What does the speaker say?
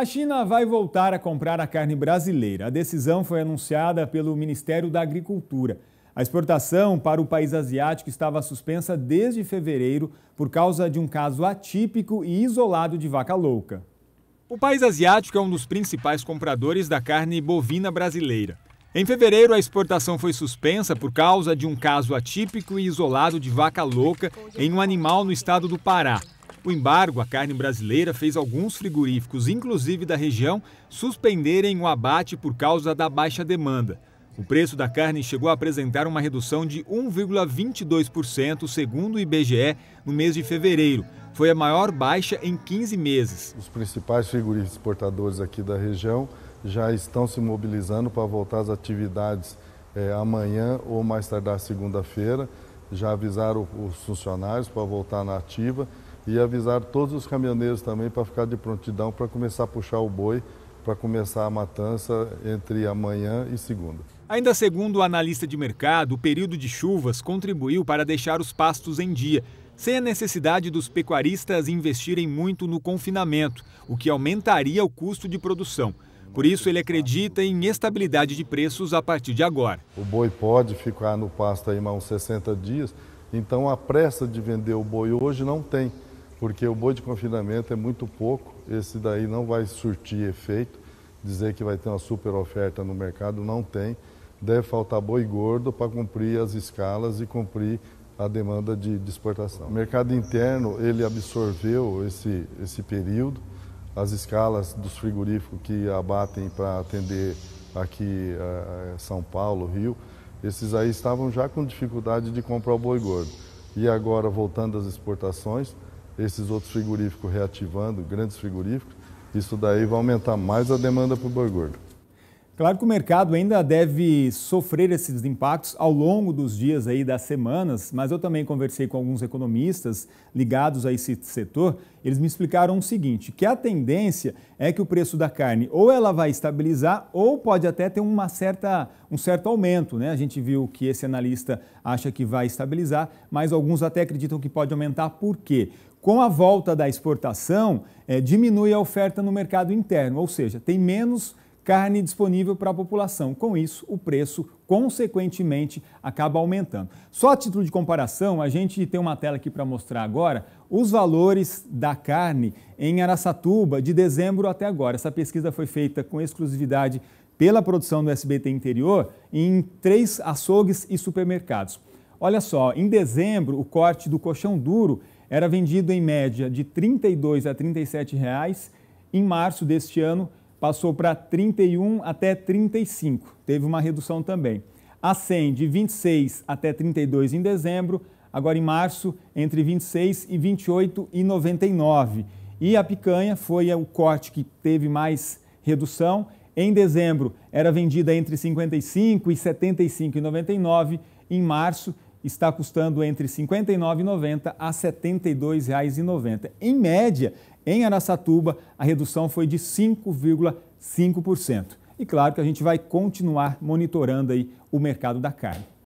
A China vai voltar a comprar a carne brasileira. A decisão foi anunciada pelo Ministério da Agricultura. A exportação para o país asiático estava suspensa desde fevereiro por causa de um caso atípico e isolado de vaca louca. O país asiático é um dos principais compradores da carne bovina brasileira. Em fevereiro, a exportação foi suspensa por causa de um caso atípico e isolado de vaca louca em um animal no estado do Pará. O embargo à carne brasileira fez alguns frigoríficos, inclusive da região, suspenderem o abate por causa da baixa demanda. O preço da carne chegou a apresentar uma redução de 1,22%, segundo o IBGE, no mês de fevereiro. Foi a maior baixa em 15 meses. Os principais frigoríficos exportadores aqui da região já estão se mobilizando para voltar às atividades é, amanhã ou mais tardar segunda-feira. Já avisaram os funcionários para voltar na ativa e avisar todos os caminhoneiros também para ficar de prontidão para começar a puxar o boi, para começar a matança entre amanhã e segunda. Ainda segundo o analista de mercado, o período de chuvas contribuiu para deixar os pastos em dia, sem a necessidade dos pecuaristas investirem muito no confinamento, o que aumentaria o custo de produção. Por isso, ele acredita em estabilidade de preços a partir de agora. O boi pode ficar no pasto aí mais uns 60 dias, então a pressa de vender o boi hoje não tem porque o boi de confinamento é muito pouco, esse daí não vai surtir efeito, dizer que vai ter uma super oferta no mercado, não tem. Deve faltar boi gordo para cumprir as escalas e cumprir a demanda de, de, exportação. O mercado interno ele absorveu esse, esse período, as escalas dos frigoríficos que abatem para atender aqui uh, São Paulo, Rio, esses aí estavam já com dificuldade de comprar o boi gordo. E agora, voltando às exportações, esses outros frigoríficos reativando, grandes frigoríficos, isso daí vai aumentar mais a demanda para o boi gordo. Claro que o mercado ainda deve sofrer esses impactos ao longo dos dias aí das semanas, mas eu também conversei com alguns economistas ligados a esse setor, eles me explicaram o seguinte, que a tendência é que o preço da carne ou ela vai estabilizar ou pode até ter uma certa, um certo aumento, né? A gente viu que esse analista acha que vai estabilizar, mas alguns até acreditam que pode aumentar, por quê? Com a volta da exportação, é, diminui a oferta no mercado interno, ou seja, tem menos carne disponível para a população. Com isso, o preço, consequentemente, acaba aumentando. Só a título de comparação, a gente tem uma tela aqui para mostrar agora os valores da carne em Araçatuba de dezembro até agora. Essa pesquisa foi feita com exclusividade pela produção do SBT Interior em três açougues e supermercados. Olha só, em dezembro, o corte do colchão duro era vendido em média de R$ 32 a R$ 37. Reais. Em março deste ano, passou para 31 até 35. Teve uma redução também. A 100 de 26 até 32 em dezembro, agora em março entre 26 e 28 e 99. E a picanha foi o corte que teve mais redução. Em dezembro era vendida entre 55 e 75 e 99, em março está custando entre R$ 59,90 a R$ 72,90. Em média, em Araçatuba, a redução foi de 5,5%. E claro que a gente vai continuar monitorando aí o mercado da carne.